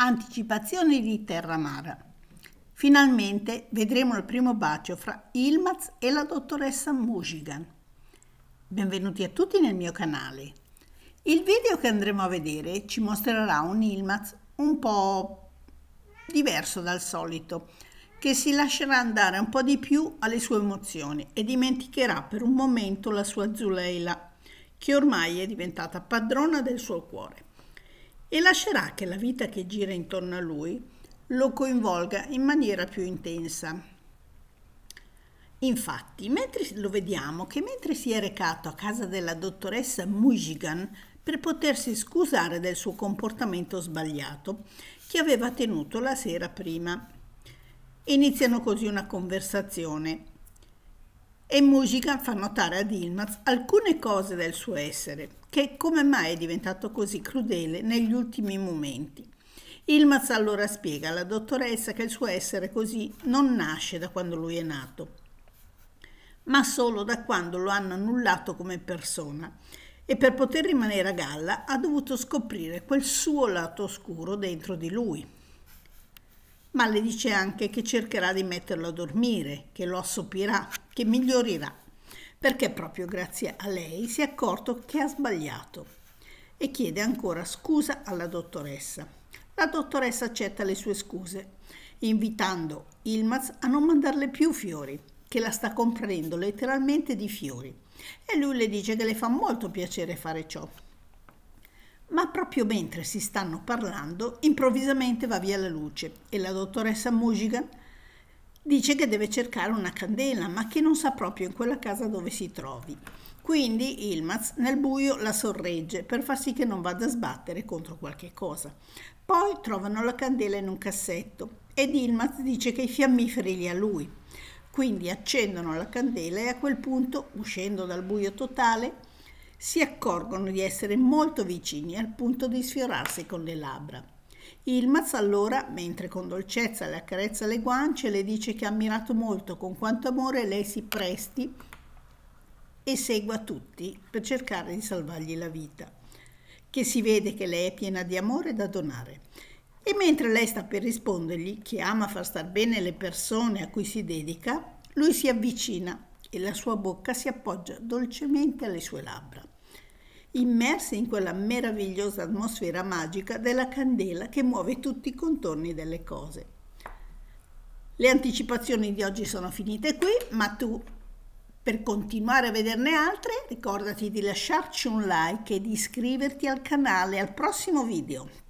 Anticipazioni di Terramara. Finalmente vedremo il primo bacio fra Ilmaz e la dottoressa Mushigan. Benvenuti a tutti nel mio canale. Il video che andremo a vedere ci mostrerà un Ilmaz un po' diverso dal solito, che si lascerà andare un po' di più alle sue emozioni e dimenticherà per un momento la sua Zuleila, che ormai è diventata padrona del suo cuore e lascerà che la vita che gira intorno a lui lo coinvolga in maniera più intensa. Infatti, mentre, lo vediamo che mentre si è recato a casa della dottoressa Mujigan per potersi scusare del suo comportamento sbagliato che aveva tenuto la sera prima. Iniziano così una conversazione e Mujica fa notare ad Ilmaz alcune cose del suo essere, che come mai è diventato così crudele negli ultimi momenti. Ilmaz allora spiega alla dottoressa che il suo essere così non nasce da quando lui è nato, ma solo da quando lo hanno annullato come persona e per poter rimanere a galla ha dovuto scoprire quel suo lato oscuro dentro di lui, ma le dice anche che cercherà di metterlo a dormire, che lo assopirà, che migliorerà, perché proprio grazie a lei si è accorto che ha sbagliato e chiede ancora scusa alla dottoressa. La dottoressa accetta le sue scuse, invitando Ilmaz a non mandarle più fiori, che la sta comprando letteralmente di fiori, e lui le dice che le fa molto piacere fare ciò, proprio mentre si stanno parlando, improvvisamente va via la luce e la dottoressa Mugigan dice che deve cercare una candela, ma che non sa proprio in quella casa dove si trovi. Quindi Ilmaz nel buio la sorregge per far sì che non vada a sbattere contro qualche cosa. Poi trovano la candela in un cassetto ed Ilmaz dice che i fiammiferi li ha lui. Quindi accendono la candela e a quel punto, uscendo dal buio totale, si accorgono di essere molto vicini al punto di sfiorarsi con le labbra. Ilmaz allora, mentre con dolcezza le accarezza le guance, le dice che ha ammirato molto con quanto amore lei si presti e segua tutti per cercare di salvargli la vita, che si vede che lei è piena di amore da donare. E mentre lei sta per rispondergli che ama far star bene le persone a cui si dedica, lui si avvicina e la sua bocca si appoggia dolcemente alle sue labbra, immerse in quella meravigliosa atmosfera magica della candela che muove tutti i contorni delle cose. Le anticipazioni di oggi sono finite qui, ma tu per continuare a vederne altre ricordati di lasciarci un like e di iscriverti al canale al prossimo video.